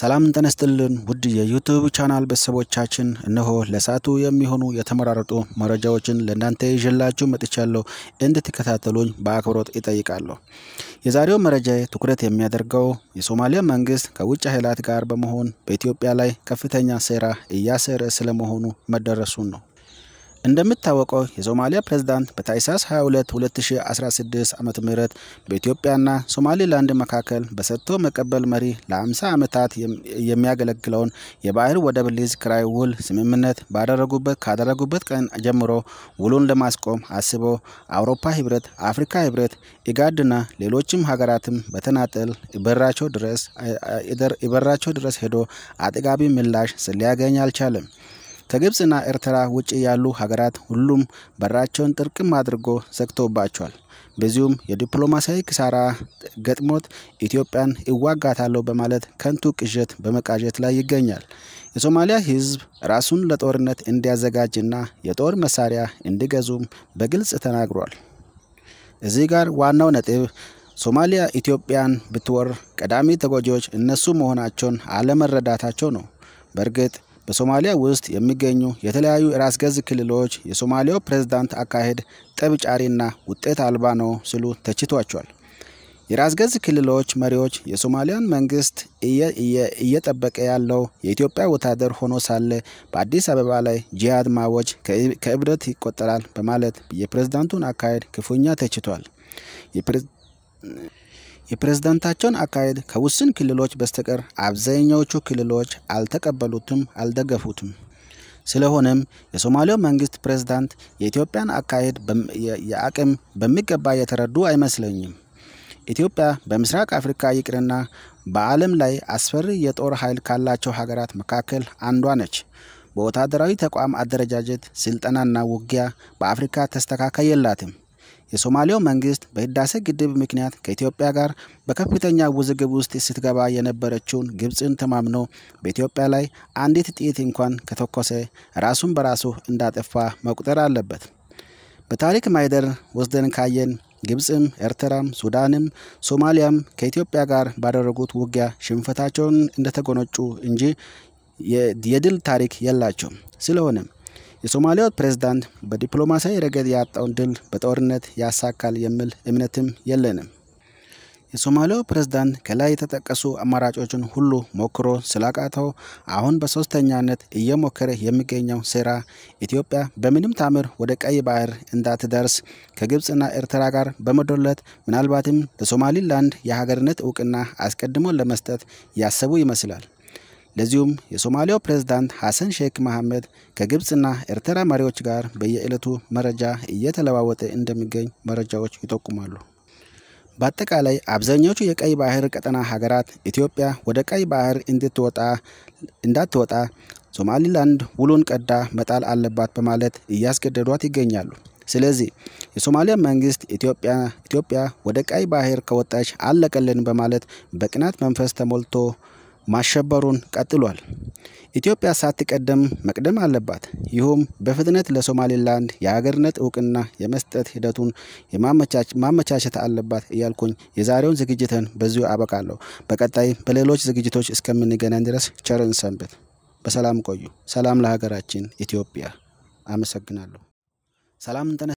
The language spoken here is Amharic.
ሰላም ጠነስጥልን ውድ የዩቱብ ቻናል ቤተሰቦቻችን፣ እነሆ ለሳቱ የሚሆኑ የተመራረጡ መረጃዎችን ለእናንተ ይዤላችሁ መጥቻለሁ። እንድትከታተሉኝ በአክብሮት ይጠይቃለሁ። የዛሬው መረጃ ትኩረት የሚያደርገው የሶማሊያ መንግስት ከውጭ ኃይላት ጋር በመሆን በኢትዮጵያ ላይ ከፍተኛ ሴራ እያሰረ ስለመሆኑ መደረሱን ነው። እንደምታወቀው የሶማሊያ ፕሬዝዳንት በታይሳስ 22 2016 ዓ ም በኢትዮጵያና ሶማሌላንድ መካከል በሰጥቶ መቀበል መሪ ለ50 ዓመታት የሚያገለግለውን የባህር ወደብ ሊዝ ክራይ ውል ስምምነት ባደረጉበት ካደረጉበት ቀን ጀምሮ ውሉን ለማስቆም አስቦ አውሮፓ ህብረት፣ አፍሪካ ህብረት፣ ኢጋድና ሌሎችም ሀገራትም በተናጠል በራቸው ድረስ ይበራቸው ድረስ ሄዶ አጥጋቢ ምላሽ ሊያገኝ አልቻለም። ከግብፅና ኤርትራ ውጭ ያሉ ሀገራት ሁሉም በራቸውን ጥርቅም አድርጎ ዘግቶባቸዋል። በዚሁም የዲፕሎማሲያዊ ክሳራ ገጥሞት ኢትዮጵያን እዋጋታለሁ በማለት ከንቱ ቅዠት በመቃዠት ላይ ይገኛል። የሶማሊያ ህዝብ ራሱን ለጦርነት እንዲያዘጋጅና የጦር መሳሪያ እንዲገዙም በግልጽ ተናግሯል። እዚህ ጋር ዋናው ነጥብ ሶማሊያ ኢትዮጵያን ብትወር ቀዳሚ ተጎጂዎች እነሱ መሆናቸውን አለመረዳታቸው ነው። በእርግጥ በሶማሊያ ውስጥ የሚገኙ የተለያዩ የራስ ገዝ ክልሎች የሶማሊያው ፕሬዝዳንት አካሄድ ጠብ ጫሪና ውጤት አልባ ነው ሲሉ ተችቷቸዋል። የራስ ገዝ ክልሎች መሪዎች የሶማሊያን መንግስት እየጠበቀ ያለው የኢትዮጵያ ወታደር ሆኖ ሳለ በአዲስ አበባ ላይ ጂሃድ ማወጅ ከእብደት ይቆጠራል በማለት የፕሬዝዳንቱን አካሄድ ክፉኛ ተችቷል። የፕሬዝዳንታቸውን አካሄድ ከውስን ክልሎች በስተቀር አብዛኛዎቹ ክልሎች አልተቀበሉትም፣ አልደገፉትም። ስለሆነም የሶማሌው መንግስት ፕሬዝዳንት የኢትዮጵያን አካሄድ የአቅም በሚገባ የተረዱ አይመስለኝም። ኢትዮጵያ በምስራቅ አፍሪካ ይቅርና በዓለም ላይ አስፈሪ የጦር ኃይል ካላቸው ሀገራት መካከል አንዷ ነች። በወታደራዊ ተቋም አደረጃጀት፣ ስልጠናና ውጊያ በአፍሪካ ተስተካካይ የላትም። የሶማሌው መንግስት በህዳሴ ግድብ ምክንያት ከኢትዮጵያ ጋር በከፍተኛ ውዝግብ ውስጥ ስትገባ የነበረችውን ግብፅን ተማምኖ በኢትዮጵያ ላይ አንዲት ጥይት እንኳን ከተኮሰ ራሱን በራሱ እንዳጠፋ መቁጠር አለበት። በታሪክ ማይደር ወስደን ካየን ግብፅም፣ ኤርትራም፣ ሱዳንም፣ ሶማሊያም ከኢትዮጵያ ጋር ባደረጉት ውጊያ ሽንፈታቸውን እንደተጎነጩ እንጂ የድል ታሪክ የላቸውም። ስለሆነም የሶማሊያው ፕሬዝዳንት በዲፕሎማሲያዊ ረገድ ያጣውን ድል በጦርነት ያሳካል የሚል እምነትም የለንም። የሶማሊያው ፕሬዝዳንት ከላይ የተጠቀሱ አማራጮችን ሁሉ ሞክሮ ስላቃተው አሁን በሶስተኛነት እየሞከረ የሚገኘው ሴራ ኢትዮጵያ በምንም ታምር ወደ ቀይ ባህር እንዳትደርስ ከግብፅና ኤርትራ ጋር በመዶለት ምናልባትም ለሶማሊላንድ የሀገርነት እውቅና አስቀድሞ ለመስጠት ያሰቡ ይመስላል። ለዚሁም የሶማሊያው ፕሬዝዳንት ሐሰን ሼክ መሐመድ ከግብፅና ኤርትራ መሪዎች ጋር በየዕለቱ መረጃ እየተለዋወጠ እንደሚገኝ መረጃዎች ይጠቁማሉ። በአጠቃላይ አብዛኛዎቹ የቀይ ባህር ቀጠና ሀገራት ኢትዮጵያ ወደ ቀይ ባህር እንዳትወጣ ሶማሊላንድ ውሉን ቀዳ መጣል አለባት በማለት እያስገደዷት ይገኛሉ። ስለዚህ የሶማሊያ መንግስት ኢትዮጵያ ወደ ቀይ ባህር ከወጣች አለቀልን በማለት በቅናት መንፈስ ተሞልቶ ማሸበሩን ቀጥሏል። ኢትዮጵያ ሳትቀደም መቅደም አለባት። ይሁም በፍጥነት ለሶማሌላንድ የሀገርነት እውቅና የመስጠት ሂደቱን ማመቻቸት አለባት እያልኩኝ የዛሬውን ዝግጅትን በዚሁ አበቃለሁ። በቀጣይ በሌሎች ዝግጅቶች እስከምንገናኝ ድረስ ቸርን ሰንብት። በሰላም ቆዩ። ሰላም ለሀገራችን ኢትዮጵያ። አመሰግናለሁ። ሰላም